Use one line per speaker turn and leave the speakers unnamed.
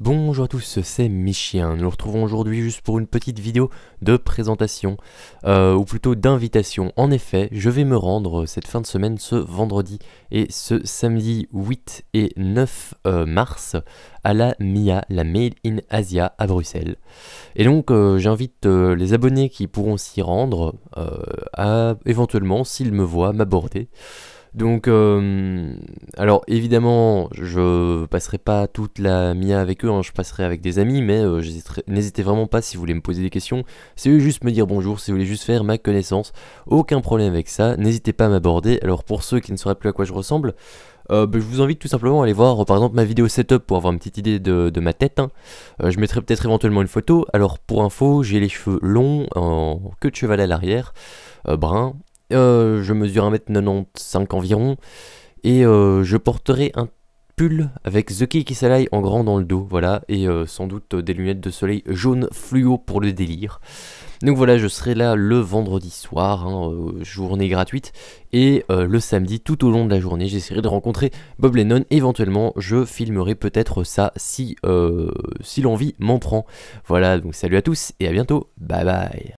Bonjour à tous, c'est Michien. Nous nous retrouvons aujourd'hui juste pour une petite vidéo de présentation, euh, ou plutôt d'invitation. En effet, je vais me rendre euh, cette fin de semaine, ce vendredi et ce samedi 8 et 9 euh, mars, à la MIA, la Made in Asia, à Bruxelles. Et donc, j'invite les abonnés qui pourront s'y rendre à éventuellement, s'ils me voient, m'aborder. Donc, euh, alors évidemment, je passerai pas toute la mia avec eux, hein, je passerai avec des amis, mais euh, n'hésitez vraiment pas si vous voulez me poser des questions, si vous voulez juste me dire bonjour, si vous voulez juste faire ma connaissance, aucun problème avec ça, n'hésitez pas à m'aborder. Alors pour ceux qui ne sauraient plus à quoi je ressemble, euh, bah, je vous invite tout simplement à aller voir par exemple ma vidéo setup pour avoir une petite idée de, ma tête. Hein. je mettrai peut-être éventuellement une photo. Alors pour info, j'ai les cheveux longs en queue de cheval à l'arrière, brun, euh, je mesure 1m95 environ. Et euh, je porterai un pull avec The qui Kisalai en grand dans le dos, voilà. Et euh, sans doute des lunettes de soleil jaune fluo pour le délire. Donc voilà, je serai là le vendredi soir, hein, journée gratuite. Et le samedi, tout au long de la journée, j'essaierai de rencontrer Bob Lennon. Éventuellement, je filmerai peut-être ça si, si l'envie m'en prend. Voilà, donc salut à tous et à bientôt. Bye bye.